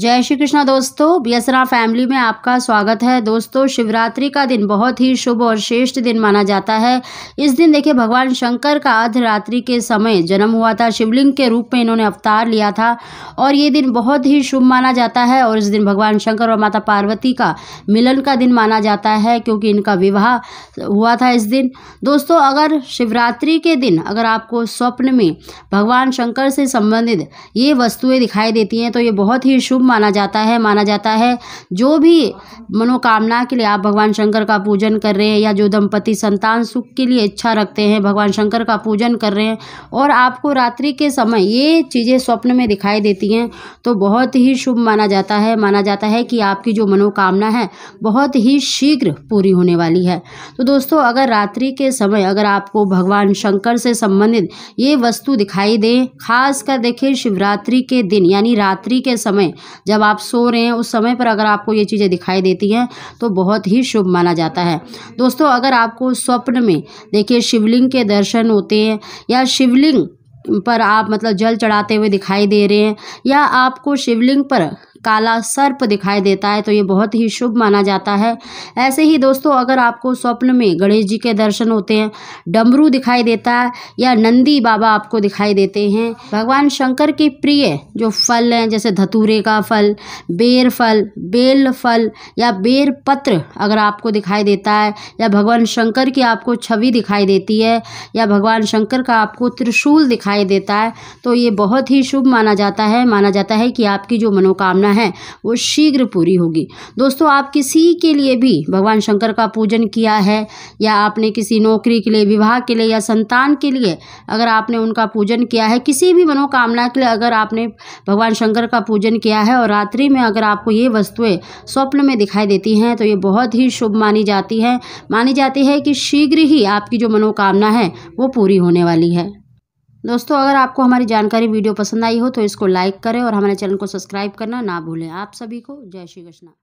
जय श्री कृष्णा दोस्तों बियसरा फैमिली में आपका स्वागत है दोस्तों शिवरात्रि का दिन बहुत ही शुभ और श्रेष्ठ दिन माना जाता है इस दिन देखिए भगवान शंकर का अर्धरात्रि के समय जन्म हुआ था शिवलिंग के रूप में इन्होंने अवतार लिया था और ये दिन बहुत ही शुभ माना जाता है और इस दिन भगवान शंकर और माता पार्वती का मिलन का दिन माना जाता है क्योंकि इनका विवाह हुआ था इस दिन दोस्तों अगर शिवरात्रि के दिन अगर आपको स्वप्न में भगवान शंकर से संबंधित ये वस्तुएँ दिखाई देती हैं तो ये बहुत ही शुभ शुभ माना जाता है माना जाता है जो भी मनोकामना के लिए आप भगवान शंकर का पूजन कर रहे हैं या जो दंपति संतान सुख के लिए इच्छा रखते हैं भगवान शंकर का पूजन कर रहे हैं और आपको रात्रि के समय ये चीज़ें स्वप्न में दिखाई देती हैं तो बहुत ही शुभ माना जाता है माना जाता है कि आपकी जो मनोकामना है बहुत ही शीघ्र पूरी होने वाली है तो दोस्तों अगर रात्रि के समय अगर आपको भगवान शंकर से संबंधित ये वस्तु दिखाई दे खास कर देखिए शिवरात्रि के दिन यानी रात्रि के समय जब आप सो रहे हैं उस समय पर अगर आपको ये चीज़ें दिखाई देती हैं तो बहुत ही शुभ माना जाता है दोस्तों अगर आपको स्वप्न में देखिए शिवलिंग के दर्शन होते हैं या शिवलिंग पर आप मतलब जल चढ़ाते हुए दिखाई दे रहे हैं या आपको शिवलिंग पर काला सर्प दिखाई देता है तो ये बहुत ही शुभ माना जाता है ऐसे ही दोस्तों अगर आपको स्वप्न में गणेश जी के दर्शन होते हैं डमरू दिखाई देता है या नंदी बाबा आपको दिखाई देते हैं भगवान शंकर के प्रिय जो फल हैं जैसे धतूरे का फल बेर फल बेल फल या बेर पत्र अगर आपको दिखाई देता है या भगवान शंकर की आपको छवि दिखाई देती है या भगवान शंकर का आपको त्रिशूल दिखाई देता है तो ये बहुत ही शुभ माना जाता है माना जाता है कि आपकी जो मनोकामना है वो शीघ्र पूरी होगी दोस्तों आप किसी के लिए भी भगवान शंकर का पूजन किया है या आपने किसी नौकरी के लिए विवाह के लिए या संतान के लिए अगर आपने उनका पूजन किया है किसी भी मनोकामना के लिए अगर आपने भगवान शंकर का पूजन किया है और रात्रि में अगर आपको ये वस्तुएं स्वप्न में दिखाई देती हैं तो ये बहुत ही शुभ मानी जाती हैं मानी जाती है कि शीघ्र ही आपकी जो मनोकामना है वो पूरी होने वाली है दोस्तों अगर आपको हमारी जानकारी वीडियो पसंद आई हो तो इसको लाइक करें और हमारे चैनल को सब्सक्राइब करना ना भूलें आप सभी को जय श्री कृष्णा